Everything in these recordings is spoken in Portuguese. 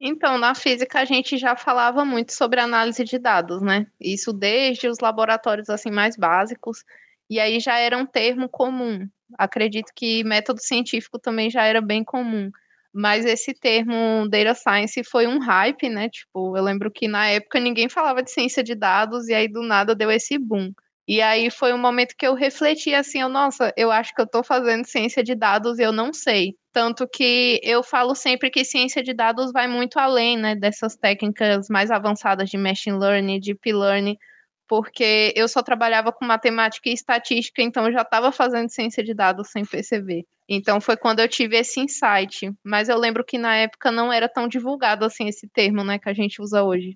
Então, na física a gente já falava muito sobre análise de dados, né? Isso desde os laboratórios assim mais básicos, e aí já era um termo comum. Acredito que método científico também já era bem comum. Mas esse termo data science foi um hype, né? Tipo, eu lembro que na época ninguém falava de ciência de dados e aí do nada deu esse boom. E aí foi um momento que eu refleti assim, eu, nossa, eu acho que eu estou fazendo ciência de dados e eu não sei. Tanto que eu falo sempre que ciência de dados vai muito além né, dessas técnicas mais avançadas de machine learning, deep learning, porque eu só trabalhava com matemática e estatística, então eu já estava fazendo ciência de dados sem perceber. Então foi quando eu tive esse insight. Mas eu lembro que na época não era tão divulgado assim esse termo, né, que a gente usa hoje.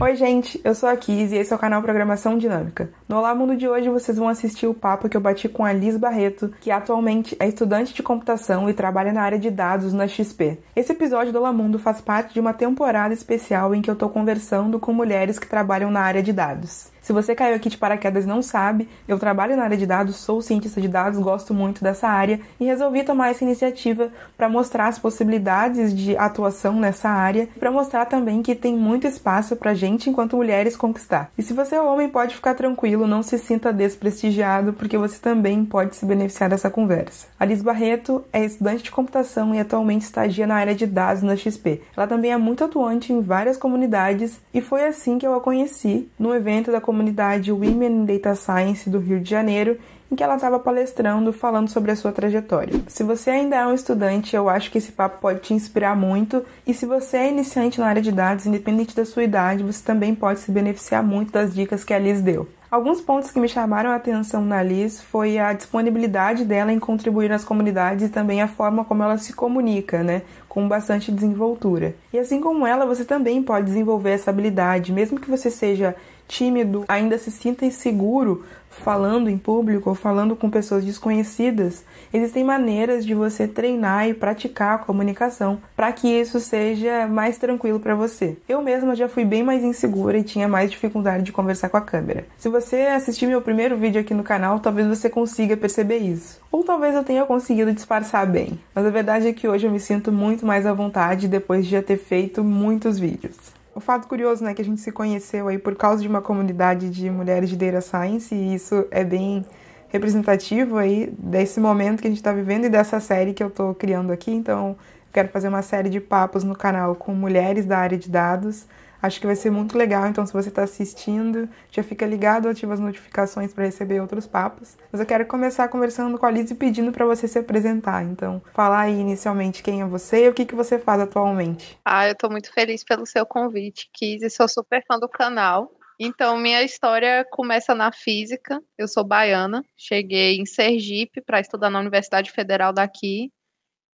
Oi, gente, eu sou a Kiz e esse é o canal Programação Dinâmica. No Olá Mundo de hoje vocês vão assistir o papo que eu bati com a Liz Barreto, que atualmente é estudante de computação e trabalha na área de dados na XP. Esse episódio do Olá Mundo faz parte de uma temporada especial em que eu estou conversando com mulheres que trabalham na área de dados. Se você caiu aqui de paraquedas e não sabe, eu trabalho na área de dados, sou cientista de dados, gosto muito dessa área e resolvi tomar essa iniciativa para mostrar as possibilidades de atuação nessa área e para mostrar também que tem muito espaço para gente enquanto mulheres conquistar. E se você é homem, pode ficar tranquilo, não se sinta desprestigiado, porque você também pode se beneficiar dessa conversa. Alice Barreto é estudante de computação e atualmente estagia na área de dados na XP. Ela também é muito atuante em várias comunidades e foi assim que eu a conheci no evento da comunidade comunidade Women in Data Science do Rio de Janeiro, em que ela estava palestrando, falando sobre a sua trajetória. Se você ainda é um estudante, eu acho que esse papo pode te inspirar muito, e se você é iniciante na área de dados, independente da sua idade, você também pode se beneficiar muito das dicas que a Liz deu. Alguns pontos que me chamaram a atenção na Liz foi a disponibilidade dela em contribuir nas comunidades e também a forma como ela se comunica, né? Com bastante desenvoltura. E assim como ela, você também pode desenvolver essa habilidade, mesmo que você seja tímido ainda se sinta inseguro falando em público ou falando com pessoas desconhecidas, existem maneiras de você treinar e praticar a comunicação para que isso seja mais tranquilo para você. Eu mesma já fui bem mais insegura e tinha mais dificuldade de conversar com a câmera. Se você assistir meu primeiro vídeo aqui no canal, talvez você consiga perceber isso. Ou talvez eu tenha conseguido disfarçar bem. Mas a verdade é que hoje eu me sinto muito mais à vontade depois de já ter feito muitos vídeos. O fato curioso, né, que a gente se conheceu aí por causa de uma comunidade de mulheres de data science, e isso é bem representativo aí desse momento que a gente está vivendo e dessa série que eu estou criando aqui. Então, eu quero fazer uma série de papos no canal com mulheres da área de dados Acho que vai ser muito legal, então se você está assistindo, já fica ligado, ativa as notificações para receber outros papos. Mas eu quero começar conversando com a Liz e pedindo para você se apresentar. Então, falar aí inicialmente quem é você e o que, que você faz atualmente. Ah, eu estou muito feliz pelo seu convite, Kiz, e sou super fã do canal. Então, minha história começa na física. Eu sou baiana, cheguei em Sergipe para estudar na Universidade Federal daqui.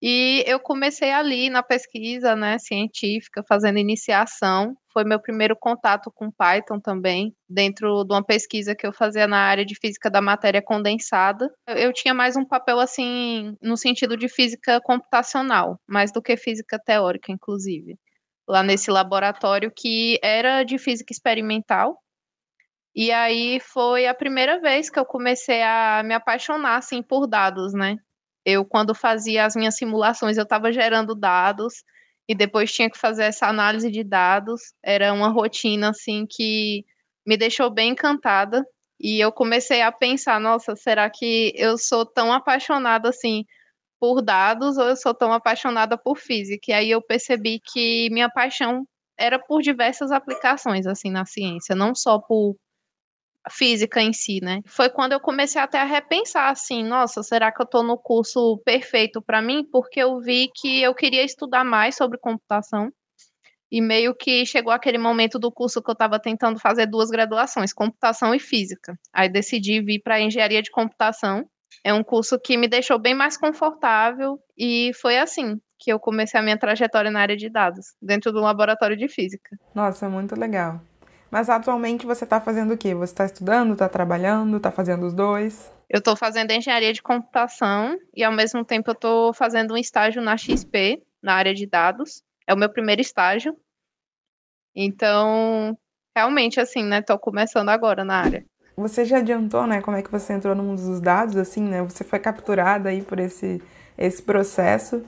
E eu comecei ali na pesquisa né, científica, fazendo iniciação. Foi meu primeiro contato com Python também, dentro de uma pesquisa que eu fazia na área de física da matéria condensada. Eu tinha mais um papel, assim, no sentido de física computacional, mais do que física teórica, inclusive, lá nesse laboratório que era de física experimental. E aí foi a primeira vez que eu comecei a me apaixonar, assim, por dados, né? eu quando fazia as minhas simulações, eu estava gerando dados e depois tinha que fazer essa análise de dados. Era uma rotina assim que me deixou bem encantada e eu comecei a pensar, nossa, será que eu sou tão apaixonada assim por dados ou eu sou tão apaixonada por física? E aí eu percebi que minha paixão era por diversas aplicações assim na ciência, não só por física em si, né? Foi quando eu comecei até a repensar assim, nossa, será que eu tô no curso perfeito para mim? Porque eu vi que eu queria estudar mais sobre computação. E meio que chegou aquele momento do curso que eu estava tentando fazer duas graduações, computação e física. Aí decidi vir para engenharia de computação. É um curso que me deixou bem mais confortável e foi assim que eu comecei a minha trajetória na área de dados, dentro do laboratório de física. Nossa, muito legal. Mas atualmente você está fazendo o quê? Você está estudando, está trabalhando, está fazendo os dois? Eu estou fazendo engenharia de computação e ao mesmo tempo eu estou fazendo um estágio na XP, na área de dados. É o meu primeiro estágio. Então, realmente assim, né, tô começando agora na área. Você já adiantou, né, como é que você entrou no mundo dos dados assim, né? Você foi capturada aí por esse esse processo.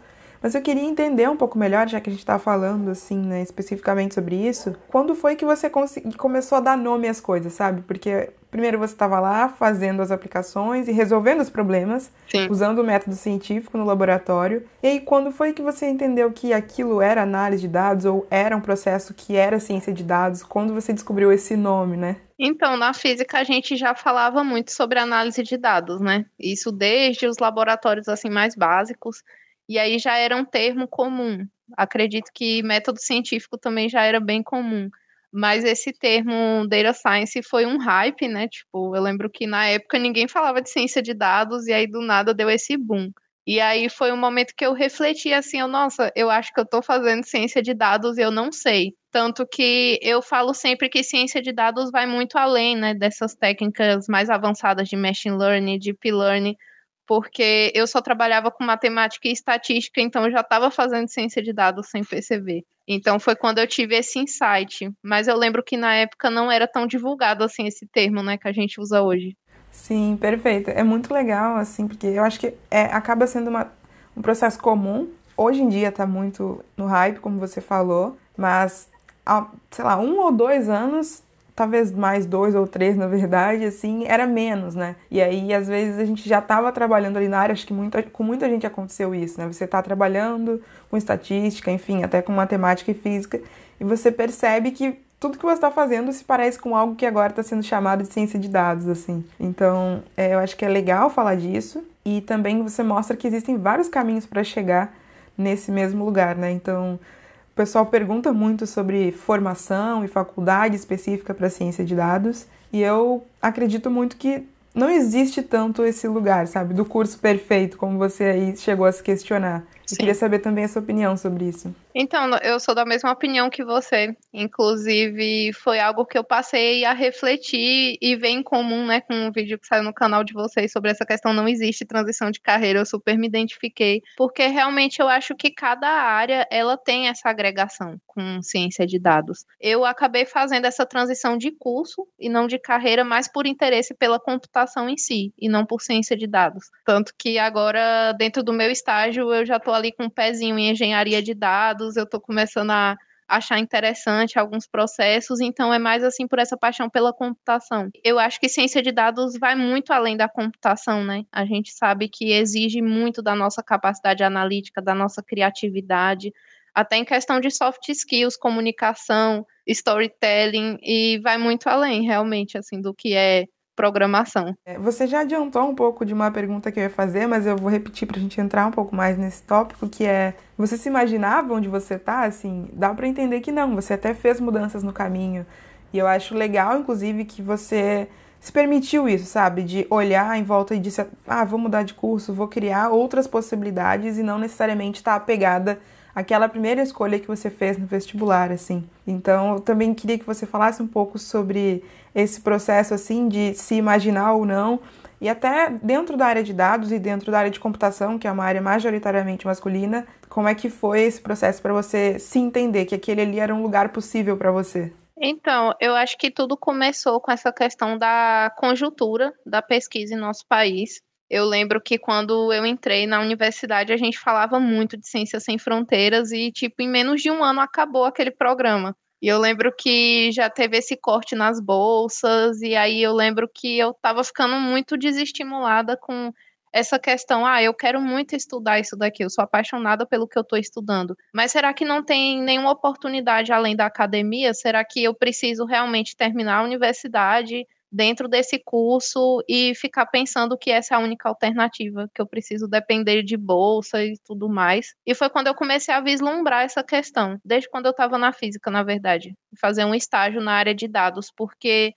Mas eu queria entender um pouco melhor, já que a gente está falando assim, né, especificamente sobre isso, quando foi que você começou a dar nome às coisas, sabe? Porque primeiro você estava lá fazendo as aplicações e resolvendo os problemas, Sim. usando o método científico no laboratório. E aí, quando foi que você entendeu que aquilo era análise de dados ou era um processo que era ciência de dados? Quando você descobriu esse nome, né? Então, na física a gente já falava muito sobre análise de dados, né? Isso desde os laboratórios assim mais básicos. E aí já era um termo comum. Acredito que método científico também já era bem comum. Mas esse termo data science foi um hype, né? Tipo, eu lembro que na época ninguém falava de ciência de dados e aí do nada deu esse boom. E aí foi um momento que eu refleti assim, eu, nossa, eu acho que eu estou fazendo ciência de dados e eu não sei. Tanto que eu falo sempre que ciência de dados vai muito além, né, dessas técnicas mais avançadas de machine learning, deep learning, porque eu só trabalhava com matemática e estatística, então eu já estava fazendo ciência de dados sem perceber. Então foi quando eu tive esse insight. Mas eu lembro que na época não era tão divulgado assim esse termo, né, que a gente usa hoje. Sim, perfeito. É muito legal, assim, porque eu acho que é, acaba sendo uma, um processo comum. Hoje em dia está muito no hype, como você falou, mas há, sei lá, um ou dois anos talvez mais dois ou três, na verdade, assim, era menos, né? E aí, às vezes, a gente já estava trabalhando ali na área, acho que muita, com muita gente aconteceu isso, né? Você está trabalhando com estatística, enfim, até com matemática e física, e você percebe que tudo que você está fazendo se parece com algo que agora está sendo chamado de ciência de dados, assim. Então, é, eu acho que é legal falar disso, e também você mostra que existem vários caminhos para chegar nesse mesmo lugar, né? Então, o pessoal pergunta muito sobre formação e faculdade específica para ciência de dados, e eu acredito muito que não existe tanto esse lugar, sabe, do curso perfeito, como você aí chegou a se questionar. Sim. Eu queria saber também a sua opinião sobre isso. Então, eu sou da mesma opinião que você. Inclusive, foi algo que eu passei a refletir e vem em comum, né, com um vídeo que saiu no canal de vocês sobre essa questão não existe transição de carreira. Eu super me identifiquei, porque realmente eu acho que cada área ela tem essa agregação com ciência de dados. Eu acabei fazendo essa transição de curso e não de carreira, mas por interesse pela computação em si e não por ciência de dados. Tanto que agora dentro do meu estágio eu já estou ali com um pezinho em engenharia de dados eu estou começando a achar interessante alguns processos, então é mais assim por essa paixão pela computação. Eu acho que ciência de dados vai muito além da computação, né? A gente sabe que exige muito da nossa capacidade analítica, da nossa criatividade, até em questão de soft skills, comunicação, storytelling e vai muito além realmente assim do que é programação. É, você já adiantou um pouco de uma pergunta que eu ia fazer, mas eu vou repetir para a gente entrar um pouco mais nesse tópico, que é, você se imaginava onde você está? Assim, dá para entender que não, você até fez mudanças no caminho. E eu acho legal, inclusive, que você se permitiu isso, sabe? De olhar em volta e disse, ah, vou mudar de curso, vou criar outras possibilidades e não necessariamente estar tá apegada aquela primeira escolha que você fez no vestibular, assim. Então, eu também queria que você falasse um pouco sobre esse processo, assim, de se imaginar ou não, e até dentro da área de dados e dentro da área de computação, que é uma área majoritariamente masculina, como é que foi esse processo para você se entender que aquele ali era um lugar possível para você? Então, eu acho que tudo começou com essa questão da conjuntura da pesquisa em nosso país. Eu lembro que quando eu entrei na universidade, a gente falava muito de Ciências Sem Fronteiras e, tipo, em menos de um ano acabou aquele programa. E eu lembro que já teve esse corte nas bolsas, e aí eu lembro que eu estava ficando muito desestimulada com essa questão, ah, eu quero muito estudar isso daqui, eu sou apaixonada pelo que eu estou estudando. Mas será que não tem nenhuma oportunidade além da academia? Será que eu preciso realmente terminar a universidade dentro desse curso e ficar pensando que essa é a única alternativa, que eu preciso depender de bolsa e tudo mais. E foi quando eu comecei a vislumbrar essa questão, desde quando eu estava na física, na verdade, fazer um estágio na área de dados, porque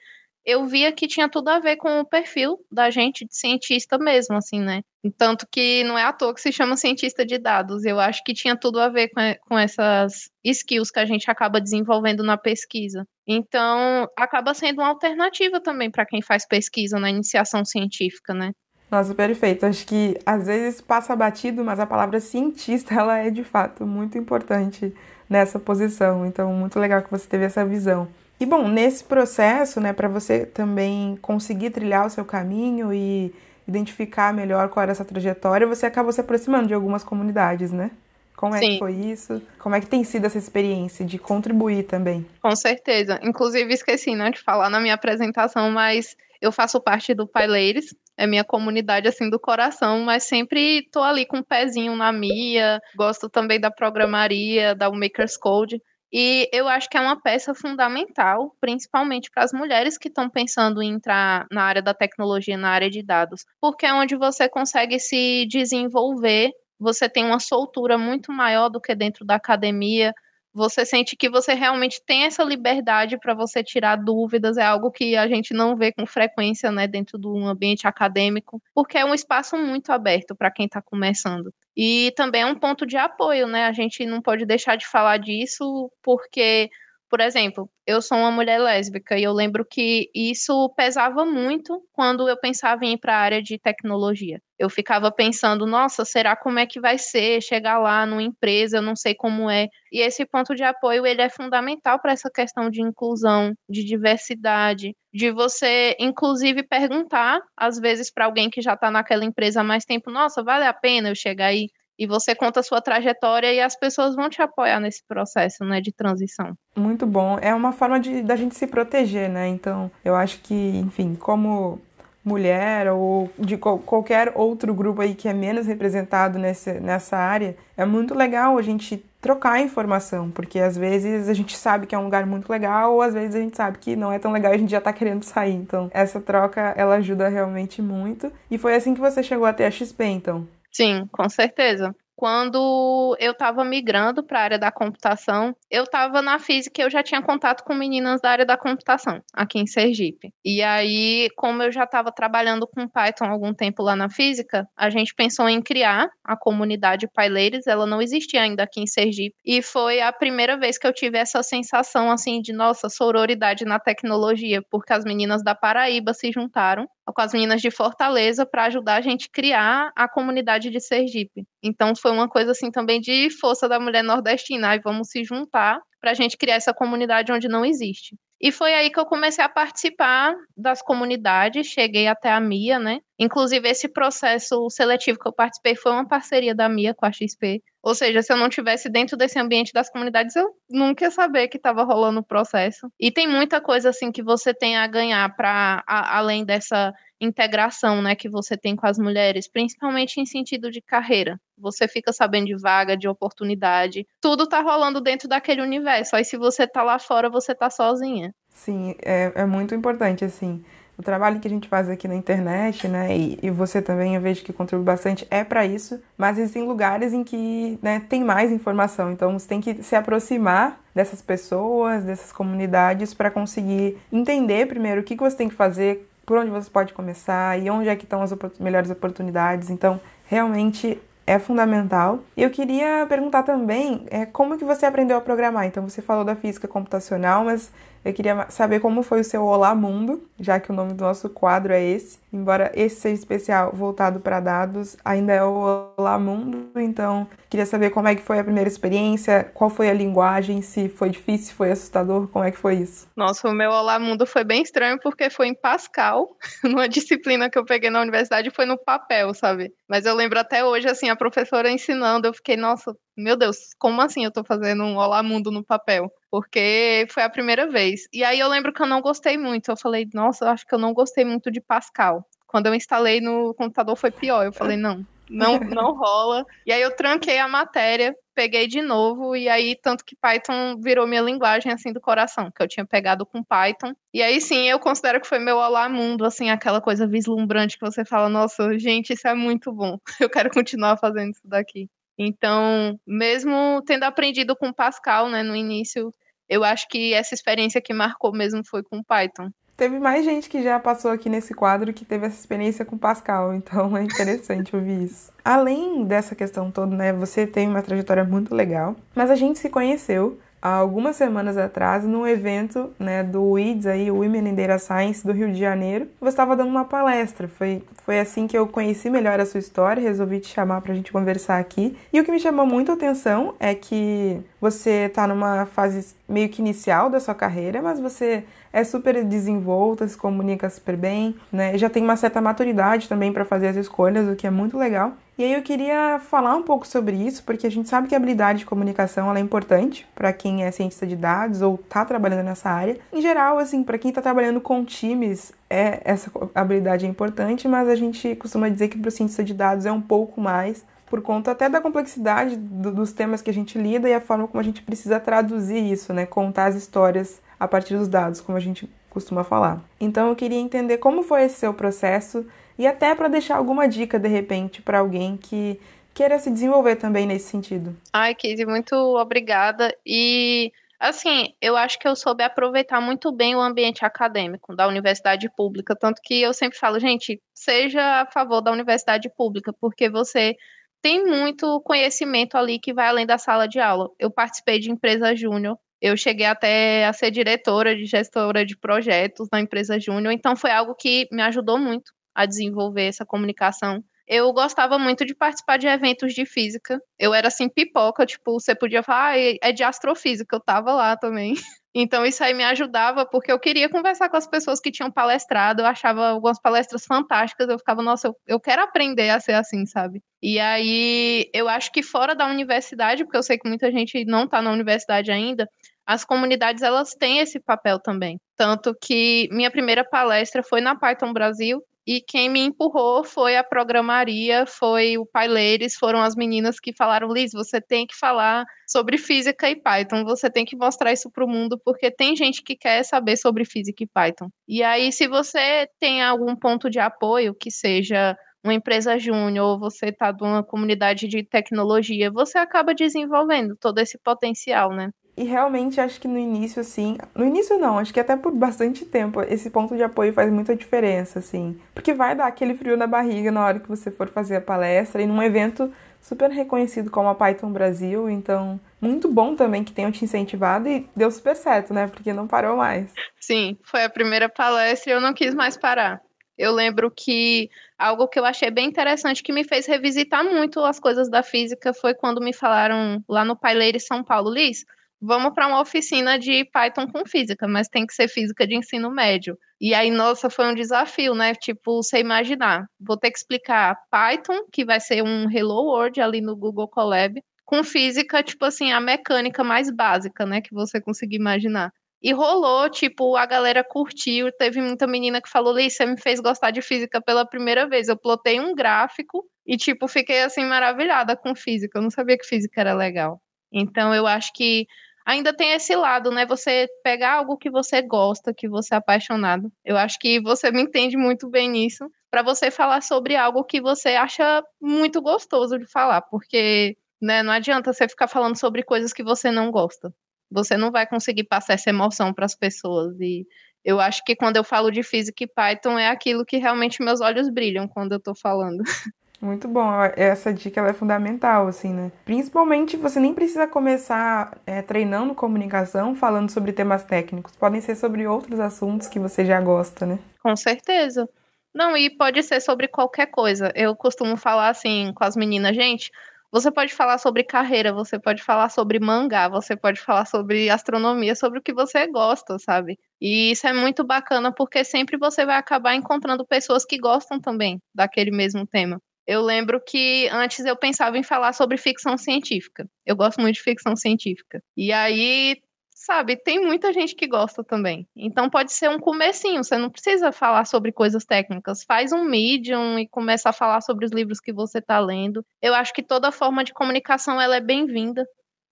eu via que tinha tudo a ver com o perfil da gente de cientista mesmo, assim, né? Tanto que não é à toa que se chama cientista de dados. Eu acho que tinha tudo a ver com, eh, com essas skills que a gente acaba desenvolvendo na pesquisa. Então, acaba sendo uma alternativa também para quem faz pesquisa na né? iniciação científica, né? Nossa, perfeito. Acho que às vezes passa batido, mas a palavra cientista ela é de fato muito importante nessa posição. Então, muito legal que você teve essa visão. E bom, nesse processo, né, para você também conseguir trilhar o seu caminho e identificar melhor qual era essa trajetória, você acabou se aproximando de algumas comunidades, né? Como é Sim. que foi isso? Como é que tem sido essa experiência de contribuir também? Com certeza. Inclusive, esqueci não né, de falar na minha apresentação, mas eu faço parte do Paileires, é minha comunidade assim do coração, mas sempre estou ali com o um pezinho na minha. Gosto também da programaria, da Makers Code. E eu acho que é uma peça fundamental, principalmente para as mulheres que estão pensando em entrar na área da tecnologia, na área de dados, porque é onde você consegue se desenvolver, você tem uma soltura muito maior do que dentro da academia, você sente que você realmente tem essa liberdade para você tirar dúvidas, é algo que a gente não vê com frequência, né, dentro de um ambiente acadêmico, porque é um espaço muito aberto para quem está começando. E também é um ponto de apoio, né? A gente não pode deixar de falar disso, porque por exemplo, eu sou uma mulher lésbica e eu lembro que isso pesava muito quando eu pensava em ir para a área de tecnologia. Eu ficava pensando, nossa, será como é que vai ser chegar lá numa empresa, eu não sei como é. E esse ponto de apoio, ele é fundamental para essa questão de inclusão, de diversidade, de você inclusive perguntar às vezes para alguém que já está naquela empresa há mais tempo, nossa, vale a pena eu chegar aí? e você conta a sua trajetória e as pessoas vão te apoiar nesse processo, né, de transição. Muito bom. É uma forma de da gente se proteger, né? Então, eu acho que, enfim, como mulher ou de qualquer outro grupo aí que é menos representado nesse, nessa área, é muito legal a gente trocar informação, porque às vezes a gente sabe que é um lugar muito legal, ou às vezes a gente sabe que não é tão legal e a gente já tá querendo sair. Então, essa troca ela ajuda realmente muito. E foi assim que você chegou até a XP, então. Sim, com certeza. Quando eu estava migrando para a área da computação, eu estava na física e eu já tinha contato com meninas da área da computação, aqui em Sergipe. E aí, como eu já estava trabalhando com Python há algum tempo lá na física, a gente pensou em criar a comunidade Pileiros, ela não existia ainda aqui em Sergipe. E foi a primeira vez que eu tive essa sensação, assim, de nossa, sororidade na tecnologia, porque as meninas da Paraíba se juntaram com as meninas de Fortaleza para ajudar a gente criar a comunidade de Sergipe. Então foi uma coisa assim também de força da mulher nordestina, e vamos se juntar para a gente criar essa comunidade onde não existe. E foi aí que eu comecei a participar das comunidades, cheguei até a MIA, né? Inclusive, esse processo seletivo que eu participei foi uma parceria da MIA com a XP. Ou seja, se eu não tivesse dentro desse ambiente das comunidades, eu nunca ia saber que estava rolando o processo. E tem muita coisa, assim, que você tem a ganhar para além dessa integração né, que você tem com as mulheres, principalmente em sentido de carreira. Você fica sabendo de vaga, de oportunidade, tudo tá rolando dentro daquele universo. Aí se você tá lá fora, você tá sozinha. Sim, é, é muito importante, assim. O trabalho que a gente faz aqui na internet, né, e, e você também, eu vejo que contribui bastante, é para isso, mas existem lugares em que né, tem mais informação, então você tem que se aproximar dessas pessoas, dessas comunidades, para conseguir entender primeiro o que, que você tem que fazer, por onde você pode começar e onde é que estão as opor melhores oportunidades. Então, realmente é fundamental. E eu queria perguntar também é, como que você aprendeu a programar. Então, você falou da física computacional, mas eu queria saber como foi o seu Olá Mundo, já que o nome do nosso quadro é esse. Embora esse seja especial voltado para dados, ainda é o Olá Mundo, então queria saber como é que foi a primeira experiência, qual foi a linguagem, se foi difícil, se foi assustador, como é que foi isso? Nossa, o meu Olá Mundo foi bem estranho porque foi em Pascal, numa disciplina que eu peguei na universidade, foi no papel, sabe? Mas eu lembro até hoje, assim, a professora ensinando, eu fiquei, nossa, meu Deus, como assim eu tô fazendo um Olá Mundo no papel? porque foi a primeira vez. E aí eu lembro que eu não gostei muito. Eu falei, nossa, eu acho que eu não gostei muito de Pascal. Quando eu instalei no computador foi pior. Eu falei, não, não, não rola. E aí eu tranquei a matéria, peguei de novo, e aí tanto que Python virou minha linguagem assim do coração, que eu tinha pegado com Python. E aí sim, eu considero que foi meu olá mundo, assim, aquela coisa vislumbrante que você fala, nossa, gente, isso é muito bom. Eu quero continuar fazendo isso daqui. Então, mesmo tendo aprendido com Pascal, né, no início, eu acho que essa experiência que marcou mesmo foi com Python. Teve mais gente que já passou aqui nesse quadro que teve essa experiência com Pascal, então é interessante ouvir isso. Além dessa questão toda, né, você tem uma trajetória muito legal, mas a gente se conheceu há algumas semanas atrás num evento né, do WIDS, aí, Women in Data Science do Rio de Janeiro. Você estava dando uma palestra, foi, foi assim que eu conheci melhor a sua história, resolvi te chamar para a gente conversar aqui. E o que me chamou muito a atenção é que você está numa fase meio que inicial da sua carreira, mas você é super desenvolta, se comunica super bem, né? já tem uma certa maturidade também para fazer as escolhas, o que é muito legal. E aí eu queria falar um pouco sobre isso, porque a gente sabe que a habilidade de comunicação é importante para quem é cientista de dados ou está trabalhando nessa área. Em geral, assim, para quem está trabalhando com times, é essa habilidade é importante, mas a gente costuma dizer que para o cientista de dados é um pouco mais, por conta até da complexidade do, dos temas que a gente lida e a forma como a gente precisa traduzir isso, né? Contar as histórias a partir dos dados, como a gente costuma falar. Então eu queria entender como foi esse seu processo e até para deixar alguma dica de repente para alguém que queira se desenvolver também nesse sentido. Ai, Kizzy, muito obrigada e assim, eu acho que eu soube aproveitar muito bem o ambiente acadêmico da universidade pública, tanto que eu sempre falo, gente, seja a favor da universidade pública, porque você tem muito conhecimento ali que vai além da sala de aula. Eu participei de empresa júnior, eu cheguei até a ser diretora de gestora de projetos na empresa júnior, então foi algo que me ajudou muito a desenvolver essa comunicação. Eu gostava muito de participar de eventos de física. Eu era assim, pipoca, tipo, você podia falar, ah, é de astrofísica, eu tava lá também. Então isso aí me ajudava, porque eu queria conversar com as pessoas que tinham palestrado, eu achava algumas palestras fantásticas, eu ficava, nossa, eu, eu quero aprender a ser assim, sabe? E aí eu acho que fora da universidade, porque eu sei que muita gente não está na universidade ainda, as comunidades elas têm esse papel também. Tanto que minha primeira palestra foi na Python Brasil, e quem me empurrou foi a programaria, foi o Paileires, foram as meninas que falaram: Liz, você tem que falar sobre física e Python, você tem que mostrar isso para o mundo, porque tem gente que quer saber sobre física e Python. E aí, se você tem algum ponto de apoio, que seja uma empresa júnior, ou você está de uma comunidade de tecnologia, você acaba desenvolvendo todo esse potencial, né? E realmente acho que no início, assim. No início não, acho que até por bastante tempo, esse ponto de apoio faz muita diferença, assim. Porque vai dar aquele frio na barriga na hora que você for fazer a palestra e num evento super reconhecido como a Python Brasil, então muito bom também que tenham te incentivado e deu super certo, né? Porque não parou mais. Sim, foi a primeira palestra e eu não quis mais parar. Eu lembro que algo que eu achei bem interessante que me fez revisitar muito as coisas da física foi quando me falaram lá no Paileire São Paulo, Liz, vamos para uma oficina de Python com física, mas tem que ser física de ensino médio. E aí, nossa, foi um desafio, né? Tipo, você imaginar, vou ter que explicar Python, que vai ser um Hello World ali no Google Colab, com física, tipo assim, a mecânica mais básica, né, que você conseguir imaginar. E rolou, tipo, a galera curtiu, teve muita menina que falou, Lei, você me fez gostar de física pela primeira vez. Eu plotei um gráfico e, tipo, fiquei, assim, maravilhada com física. Eu não sabia que física era legal. Então, eu acho que ainda tem esse lado, né? Você pegar algo que você gosta, que você é apaixonado. Eu acho que você me entende muito bem nisso, para você falar sobre algo que você acha muito gostoso de falar, porque né, não adianta você ficar falando sobre coisas que você não gosta. Você não vai conseguir passar essa emoção para as pessoas e eu acho que quando eu falo de física e Python é aquilo que realmente meus olhos brilham quando eu estou falando. Muito bom, essa dica é fundamental, assim, né? Principalmente você nem precisa começar é, treinando comunicação falando sobre temas técnicos, podem ser sobre outros assuntos que você já gosta, né? Com certeza. Não, e pode ser sobre qualquer coisa. Eu costumo falar assim com as meninas, gente, você pode falar sobre carreira, você pode falar sobre mangá, você pode falar sobre astronomia, sobre o que você gosta, sabe? E isso é muito bacana porque sempre você vai acabar encontrando pessoas que gostam também daquele mesmo tema. Eu lembro que antes eu pensava em falar sobre ficção científica. Eu gosto muito de ficção científica. E aí, sabe, tem muita gente que gosta também. Então pode ser um comecinho, você não precisa falar sobre coisas técnicas, faz um medium e começa a falar sobre os livros que você está lendo. Eu acho que toda forma de comunicação ela é bem-vinda.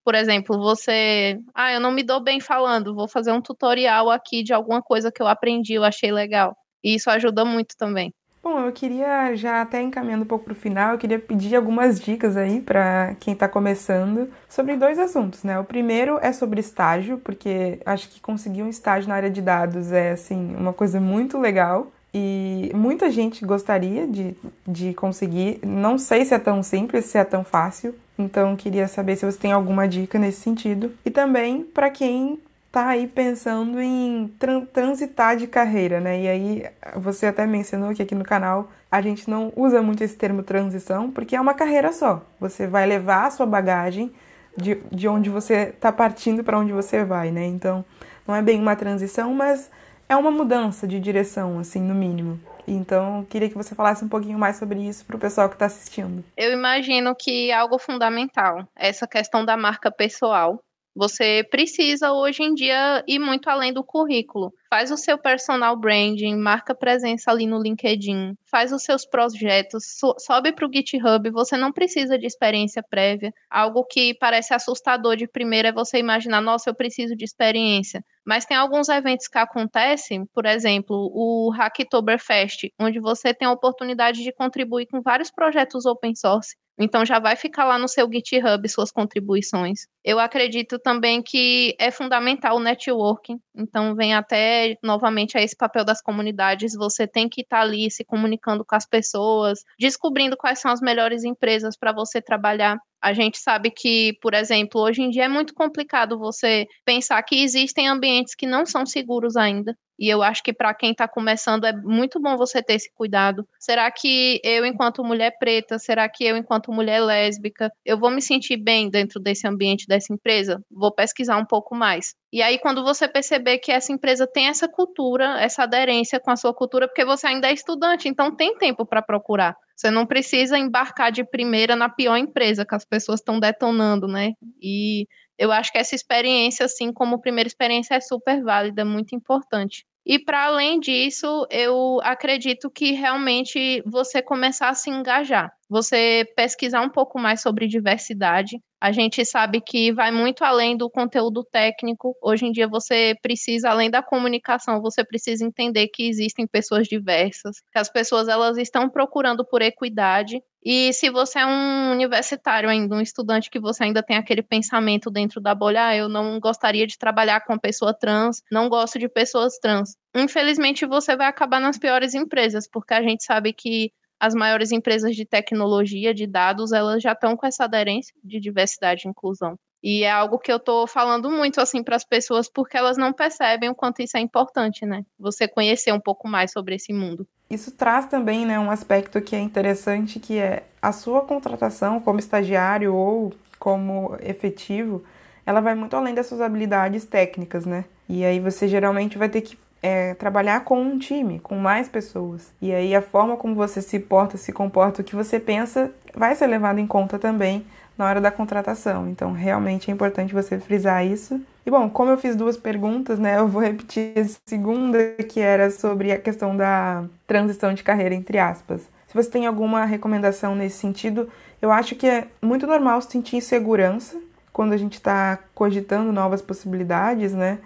Por exemplo, você, ah, eu não me dou bem falando, vou fazer um tutorial aqui de alguma coisa que eu aprendi, eu achei legal. E isso ajuda muito também. Bom, eu queria já até encaminhando um pouco para o final, eu queria pedir algumas dicas aí para quem está começando sobre dois assuntos, né? O primeiro é sobre estágio, porque acho que conseguir um estágio na área de dados é assim uma coisa muito legal. E muita gente gostaria de, de conseguir. Não sei se é tão simples, se é tão fácil. Então, queria saber se você tem alguma dica nesse sentido. E também para quem tá aí pensando em transitar de carreira, né? E aí você até mencionou que aqui no canal a gente não usa muito esse termo transição, porque é uma carreira só. Você vai levar a sua bagagem de, de onde você está partindo para onde você vai, né? Então não é bem uma transição, mas é uma mudança de direção, assim, no mínimo. Então, queria que você falasse um pouquinho mais sobre isso para o pessoal que está assistindo. Eu imagino que algo fundamental, essa questão da marca pessoal, você precisa hoje em dia ir muito além do currículo. Faz o seu personal branding, marca presença ali no LinkedIn, faz os seus projetos, sobe para o GitHub. Você não precisa de experiência prévia. Algo que parece assustador de primeira é você imaginar, nossa, eu preciso de experiência. Mas tem alguns eventos que acontecem, por exemplo, o Hacktoberfest, onde você tem a oportunidade de contribuir com vários projetos open source então já vai ficar lá no seu GitHub suas contribuições. Eu acredito também que é fundamental o networking. Então vem até novamente a esse papel das comunidades. Você tem que estar ali se comunicando com as pessoas, descobrindo quais são as melhores empresas para você trabalhar. A gente sabe que, por exemplo, hoje em dia é muito complicado você pensar que existem ambientes que não são seguros ainda. E eu acho que para quem está começando é muito bom você ter esse cuidado. Será que eu, enquanto mulher preta, será que eu, enquanto mulher lésbica, eu vou me sentir bem dentro desse ambiente dessa empresa? Vou pesquisar um pouco mais. E aí, quando você perceber que essa empresa tem essa cultura, essa aderência com a sua cultura, porque você ainda é estudante, então tem tempo para procurar. Você não precisa embarcar de primeira na pior empresa que as pessoas estão detonando, né? E eu acho que essa experiência, assim como primeira experiência, é super válida, é muito importante. E para além disso, eu acredito que realmente você começar a se engajar, você pesquisar um pouco mais sobre diversidade, a gente sabe que vai muito além do conteúdo técnico. Hoje em dia você precisa além da comunicação, você precisa entender que existem pessoas diversas, que as pessoas elas estão procurando por equidade. E se você é um universitário ainda, um estudante que você ainda tem aquele pensamento dentro da bolha, ah, eu não gostaria de trabalhar com pessoa trans, não gosto de pessoas trans. Infelizmente você vai acabar nas piores empresas, porque a gente sabe que as maiores empresas de tecnologia, de dados, elas já estão com essa aderência de diversidade e inclusão. E é algo que eu estou falando muito assim para as pessoas porque elas não percebem o quanto isso é importante, né? Você conhecer um pouco mais sobre esse mundo. Isso traz também, né, um aspecto que é interessante que é a sua contratação como estagiário ou como efetivo, ela vai muito além das suas habilidades técnicas, né? E aí você geralmente vai ter que é trabalhar com um time, com mais pessoas. E aí a forma como você se porta, se comporta, o que você pensa vai ser levado em conta também na hora da contratação. Então, realmente é importante você frisar isso. E bom, como eu fiz duas perguntas, né, eu vou repetir a segunda, que era sobre a questão da transição de carreira entre aspas. Se você tem alguma recomendação nesse sentido, eu acho que é muito normal sentir insegurança quando a gente está cogitando novas possibilidades, né?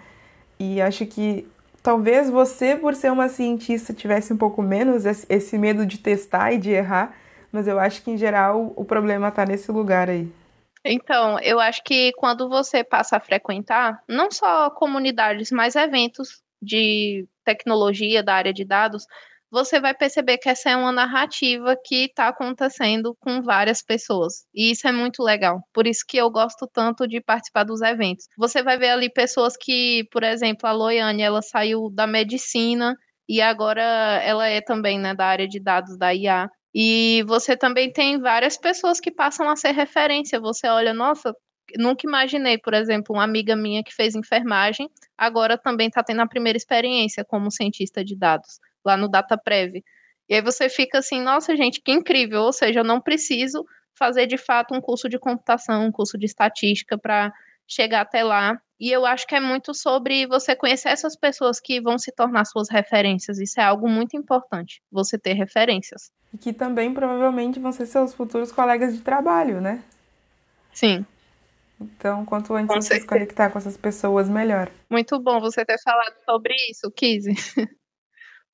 E acho que talvez você, por ser uma cientista, tivesse um pouco menos esse medo de testar e de errar, mas eu acho que em geral o problema está nesse lugar aí. Então, eu acho que quando você passa a frequentar, não só comunidades, mas eventos de tecnologia da área de dados, você vai perceber que essa é uma narrativa que está acontecendo com várias pessoas. E isso é muito legal. Por isso que eu gosto tanto de participar dos eventos. Você vai ver ali pessoas que, por exemplo, a Loiane, ela saiu da medicina e agora ela é também né, da área de dados da IA. E você também tem várias pessoas que passam a ser referência. Você olha, nossa, nunca imaginei, por exemplo, uma amiga minha que fez enfermagem, agora também está tendo a primeira experiência como cientista de dados lá no Data Prev. E aí você fica assim, nossa gente, que incrível, ou seja, eu não preciso fazer de fato um curso de computação, um curso de estatística para chegar até lá. E eu acho que é muito sobre você conhecer essas pessoas que vão se tornar suas referências. Isso é algo muito importante, você ter referências. E que também provavelmente vão ser seus futuros colegas de trabalho, né? Sim. Então, quanto antes com você certeza. se conectar com essas pessoas, melhor. Muito bom você ter falado sobre isso, Kizzy.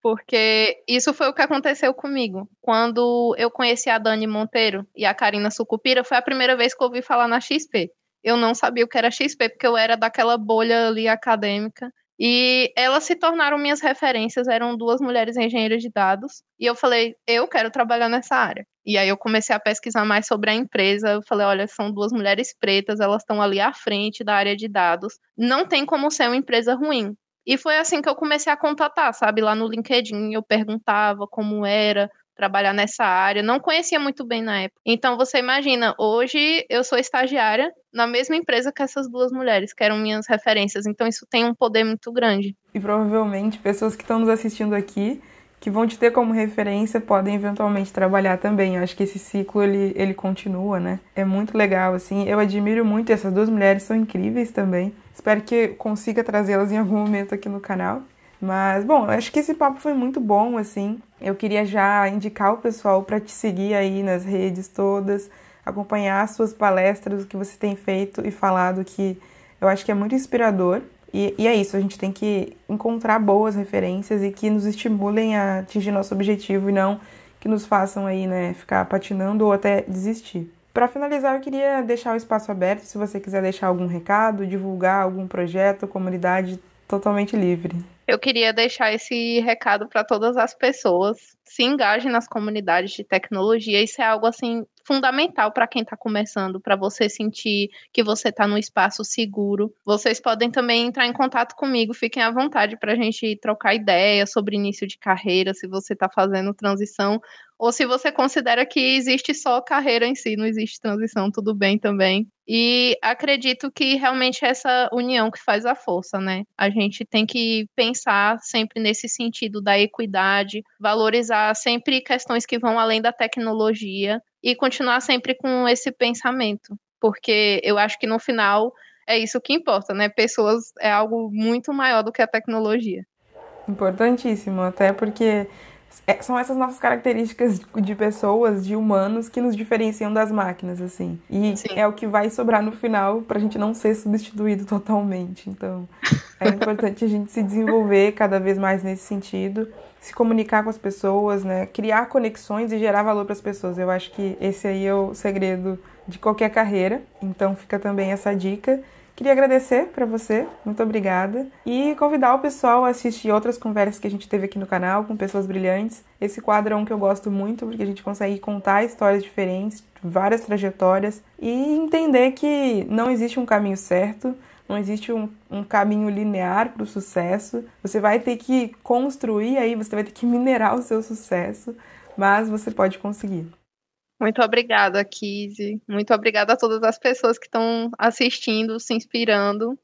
Porque isso foi o que aconteceu comigo. Quando eu conheci a Dani Monteiro e a Karina Sucupira, foi a primeira vez que eu ouvi falar na XP. Eu não sabia o que era XP, porque eu era daquela bolha ali acadêmica. E elas se tornaram minhas referências, eram duas mulheres engenheiras de dados. E eu falei, eu quero trabalhar nessa área. E aí eu comecei a pesquisar mais sobre a empresa. Eu falei, olha, são duas mulheres pretas, elas estão ali à frente da área de dados. Não tem como ser uma empresa ruim. E foi assim que eu comecei a contatar, sabe? Lá no LinkedIn, eu perguntava como era trabalhar nessa área, não conhecia muito bem na época. Então você imagina, hoje eu sou estagiária na mesma empresa que essas duas mulheres, que eram minhas referências. Então isso tem um poder muito grande. E provavelmente pessoas que estão nos assistindo aqui que vão te ter como referência podem eventualmente trabalhar também. Eu acho que esse ciclo ele, ele continua, né? É muito legal assim. Eu admiro muito essas duas mulheres são incríveis também. Espero que consiga trazê-las em algum momento aqui no canal. Mas, bom, acho que esse papo foi muito bom, assim. Eu queria já indicar o pessoal para te seguir aí nas redes todas, acompanhar as suas palestras, o que você tem feito e falado, que eu acho que é muito inspirador. E, e é isso, a gente tem que encontrar boas referências e que nos estimulem a atingir nosso objetivo e não que nos façam aí, né, ficar patinando ou até desistir. Para finalizar, eu queria deixar o espaço aberto se você quiser deixar algum recado, divulgar algum projeto, comunidade totalmente livre. Eu queria deixar esse recado para todas as pessoas se engaje nas comunidades de tecnologia. Isso é algo assim fundamental para quem está começando, para você sentir que você está num espaço seguro. Vocês podem também entrar em contato comigo, fiquem à vontade para a gente trocar ideia sobre início de carreira, se você está fazendo transição, ou se você considera que existe só carreira em si, não existe transição, tudo bem também. E acredito que realmente é essa união que faz a força, né? A gente tem que pensar sempre nesse sentido da equidade, valorizar pensar sempre questões que vão além da tecnologia e continuar sempre com esse pensamento, porque eu acho que no final é isso que importa, né? Pessoas é algo muito maior do que a tecnologia. Importantíssimo, até porque é, são essas nossas características de pessoas, de humanos, que nos diferenciam das máquinas, assim. E Sim. é o que vai sobrar no final para a gente não ser substituído totalmente. Então, é importante a gente se desenvolver cada vez mais nesse sentido se comunicar com as pessoas, né? Criar conexões e gerar valor para as pessoas. Eu acho que esse aí é o segredo de qualquer carreira. Então fica também essa dica. Queria agradecer para você, muito obrigada, e convidar o pessoal a assistir outras conversas que a gente teve aqui no canal com pessoas brilhantes. Esse quadro é um que eu gosto muito porque a gente consegue contar histórias diferentes, várias trajetórias e entender que não existe um caminho certo não existe um, um caminho linear para o sucesso. Você vai ter que construir aí, você vai ter que minerar o seu sucesso, mas você pode conseguir. Muito obrigada, Kizzy. Muito obrigada a todas as pessoas que estão assistindo, se inspirando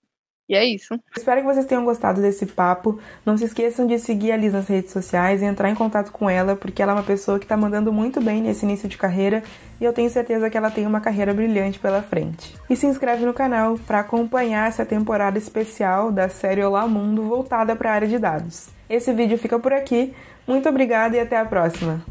e é isso. Espero que vocês tenham gostado desse papo. Não se esqueçam de seguir a Liz nas redes sociais e entrar em contato com ela, porque ela é uma pessoa que está mandando muito bem nesse início de carreira e eu tenho certeza que ela tem uma carreira brilhante pela frente. E se inscreve no canal para acompanhar essa temporada especial da série Olá Mundo voltada para a área de dados. Esse vídeo fica por aqui. Muito obrigada e até a próxima.